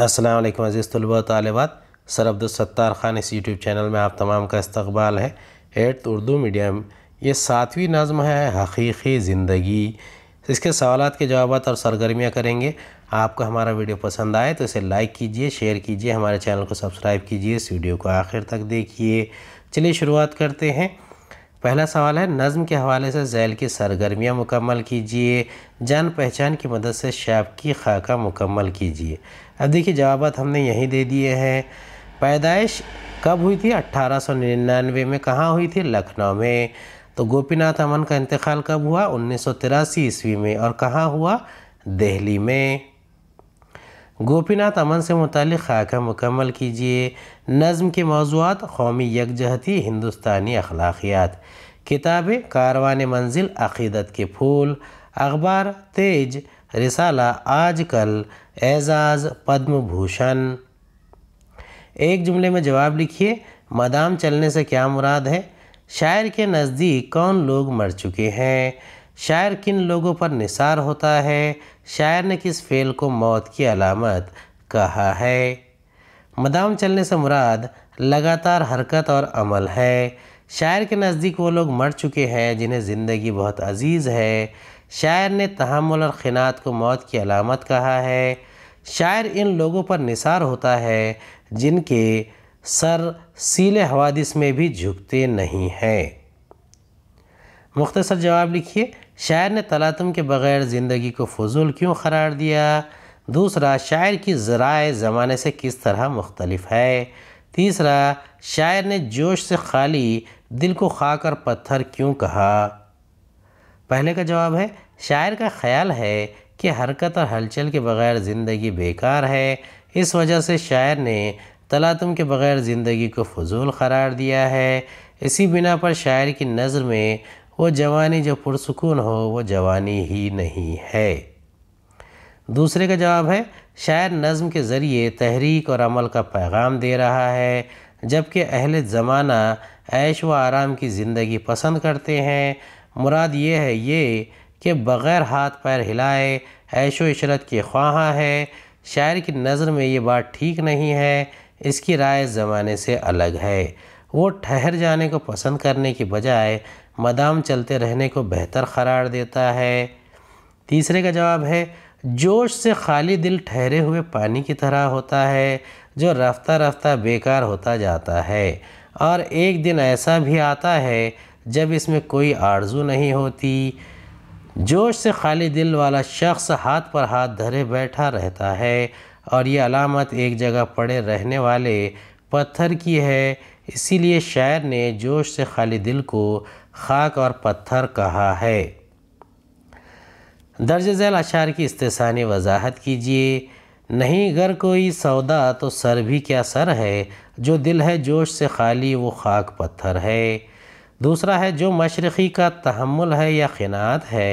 असलम अज़ीज़ तलबा तालबात सर अब्दुलसत्तार ख़ान इस YouTube channel में आप तमाम का इस्तबाल है एट्थ उर्दू मीडियम ये सातवीं नज़म है हकीकी ज़िंदगी इसके सवाल के जवाब और सरगर्मियाँ करेंगे आपको हमारा वीडियो पसंद आए तो इसे लाइक कीजिए शेयर कीजिए हमारे चैनल को सब्सक्राइब कीजिए इस वीडियो को आखिर तक देखिए चलिए शुरुआत करते हैं पहला सवाल है नज़म के हवाले से जैल की सरगर्मियाँ मुकम्मल कीजिए जान पहचान की मदद से शाप की खाका मुकम्मल कीजिए अब देखिए जवाब हमने यहीं दे दिए हैं पैदाइश कब हुई थी 1899 में कहाँ हुई थी लखनऊ में तो गोपीनाथ अमन का इंतकाल कब हुआ उन्नीस ईस्वी में और कहाँ हुआ दिल्ली में गोपीनाथ अमन से मुतल खाका मुकम्मल कीजिए नज़म के मौजूद कौमी यकजहती हिंदुस्तानी अखलाकियात किताबें कारवान मंजिल अक़ीदत के फूल अखबार तेज रिसाला आज कल एजाज़ पद्म भूषण एक जुमले में जवाब लिखिए मदाम चलने से क्या मुराद है शायर के नज़दीक कौन लोग मर चुके हैं शायर किन लोगों पर निसार होता है शायर ने किस फेल को मौत की अलामत कहा है मदाम चलने से मुराद लगातार हरकत और अमल है शायर के नज़दीक वो लोग मर चुके हैं जिन्हें ज़िंदगी बहुत अजीज़ है शायर ने तहमुल और खिनात को मौत की अलामत कहा है शायर इन लोगों पर निसार होता है जिनके सर सीले हवादिस में भी झुकते नहीं हैं मुख्तसर जवाब लिखिए शायर ने तलातम के बग़ैर ज़िंदगी को फजूल क्यों करार दिया दूसरा शायर की ज़राए ज़माने से किस तरह मुख्तलफ है तीसरा शायर ने जोश से खाली दिल को खाकर पत्थर क्यों कहा पहले का जवाब है शायर का ख्याल है कि हरकत और हलचल के बग़ैर ज़िंदगी बेकार है इस वजह से शायर ने तलातम के बग़ैर ज़िंदगी को फजूल करार दिया है इसी बिना पर शायर की नज़र में वो जवानी जो पुरसकून हो वो जवानी ही नहीं है दूसरे का जवाब है शायर नज़म के ज़रिए तहरीक और अमल का पैगाम दे रहा है जबकि अहल ज़माना ऐश व आराम की ज़िंदगी पसंद करते हैं मुराद ये है ये कि बग़ैर हाथ पैर हिलाए ऐश व इशरत की ख्वाहा है शायर की नज़र में ये बात ठीक नहीं है इसकी राय ज़माने से अलग है वो ठहर जाने को पसंद करने की बजाय मदाम चलते रहने को बेहतर करार देता है तीसरे का जवाब है जोश से खाली दिल ठहरे हुए पानी की तरह होता है जो रफ्ता रफ्ता बेकार होता जाता है और एक दिन ऐसा भी आता है जब इसमें कोई आरजू नहीं होती जोश से खाली दिल वाला शख्स हाथ पर हाथ धरे बैठा रहता है और ये अलामत एक जगह पड़े रहने वाले पत्थर की है इसीलिए शायर ने जोश से खाली दिल को खाक और पत्थर कहा है दर्ज झैल अशार की इस्तेसानी वजाहत कीजिए नहीं अगर कोई सौदा तो सर भी क्या सर है जो दिल है जोश से खाली वो खाक पत्थर है दूसरा है जो मशरक़ी का तहमुल है या खिनात है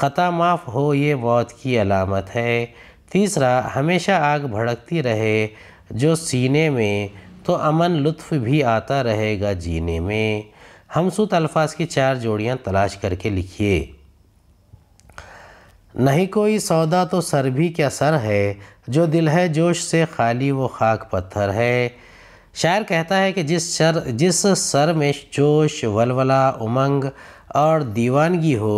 ख़ता माफ़ हो ये मौत की अलामत है तीसरा हमेशा आग भड़कती रहे जो सीने में तो अमन लुत्फ भी आता रहेगा जीने में हमसुत अल्फाज की चार जोड़ियाँ तलाश करके लिखिए नहीं कोई सौदा तो सर भी क्या सर है जो दिल है जोश से खाली वो खाक पत्थर है शायर कहता है कि जिस सर जिस सर में जोश वलवला उमंग और दीवानगी हो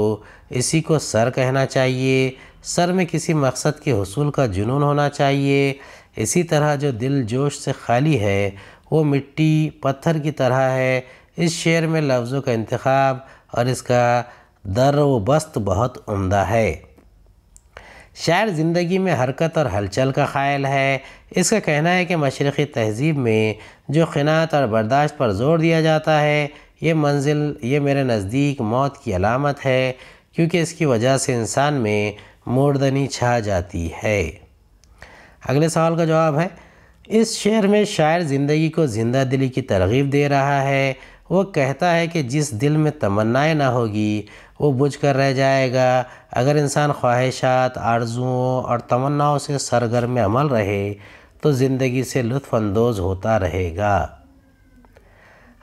इसी को सर कहना चाहिए सर में किसी मकसद के हसूल का जुनून होना चाहिए इसी तरह जो दिल जोश से खाली है वो मिट्टी पत्थर की तरह है इस शेर में लफ्ज़ों का इंतखब और इसका दर व बस्त बहुत उम्दा है शायर ज़िंदगी में हरकत और हलचल का ख़ायल है इसका कहना है कि मशरक़ी तहजीब में जो खनात और बर्दाश्त पर जोर दिया जाता है ये मंजिल ये मेरे नज़दीक मौत की अलामत है क्योंकि इसकी वजह से इंसान में मोड़दनी छा जाती है अगले सवाल का जवाब है इस शेर में शायर ज़िंदगी को जिंदा दिली की तरगीब दे रहा है वो कहता है कि जिस दिल में तमन्नाएं ना होगी वो बुझ कर रह जाएगा अगर इंसान ख्वाहिशात आरजुओं और तमन्नाओं से सरगर्म अमल रहे तो ज़िंदगी से लुफानंदोज़ होता रहेगा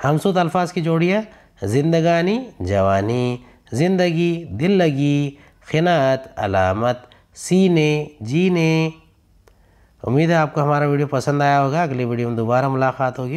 हमसूद अल्फाज की जोड़ियाँ जिंदगानी जवानी ज़िंदगी दिल लगी खिनात अलामत सीने जीने उम्मीद है आपको हमारा वीडियो पसंद आया होगा अगली वीडियो में दोबारा मुलाकात होगी